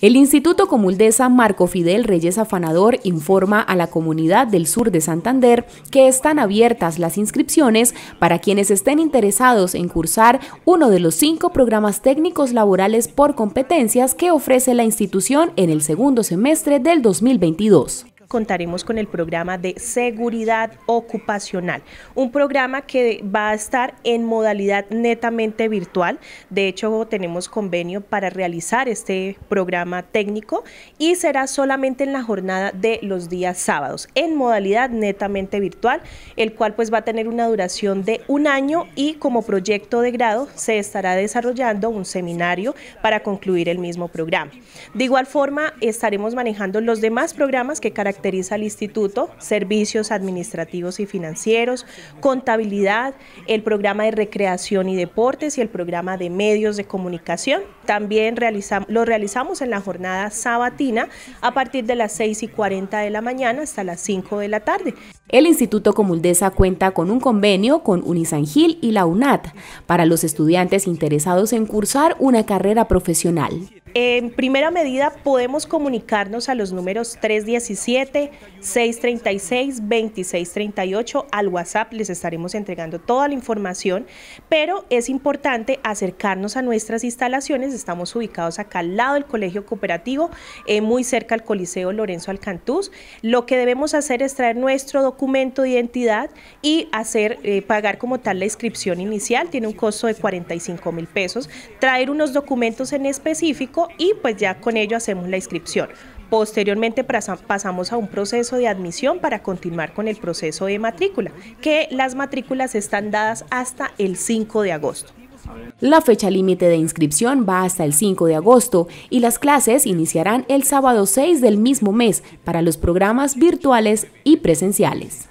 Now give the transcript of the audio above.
El Instituto Comuldesa Marco Fidel Reyes Afanador informa a la comunidad del sur de Santander que están abiertas las inscripciones para quienes estén interesados en cursar uno de los cinco programas técnicos laborales por competencias que ofrece la institución en el segundo semestre del 2022 contaremos con el programa de seguridad ocupacional, un programa que va a estar en modalidad netamente virtual. De hecho, tenemos convenio para realizar este programa técnico y será solamente en la jornada de los días sábados, en modalidad netamente virtual, el cual pues va a tener una duración de un año y como proyecto de grado se estará desarrollando un seminario para concluir el mismo programa. De igual forma, estaremos manejando los demás programas que caracterizan caracteriza al instituto, servicios administrativos y financieros, contabilidad, el programa de recreación y deportes y el programa de medios de comunicación. También realizamos, lo realizamos en la jornada sabatina a partir de las 6 y 40 de la mañana hasta las 5 de la tarde. El Instituto Comuldesa cuenta con un convenio con Unisangil y la UNAT para los estudiantes interesados en cursar una carrera profesional. En primera medida, podemos comunicarnos a los números 317-636-2638 al WhatsApp. Les estaremos entregando toda la información, pero es importante acercarnos a nuestras instalaciones. Estamos ubicados acá al lado del Colegio Cooperativo, eh, muy cerca al Coliseo Lorenzo Alcantuz. Lo que debemos hacer es traer nuestro documento de identidad y hacer eh, pagar como tal la inscripción inicial. Tiene un costo de 45 mil pesos. Traer unos documentos en específico y pues ya con ello hacemos la inscripción. Posteriormente pasamos a un proceso de admisión para continuar con el proceso de matrícula, que las matrículas están dadas hasta el 5 de agosto. La fecha límite de inscripción va hasta el 5 de agosto y las clases iniciarán el sábado 6 del mismo mes para los programas virtuales y presenciales.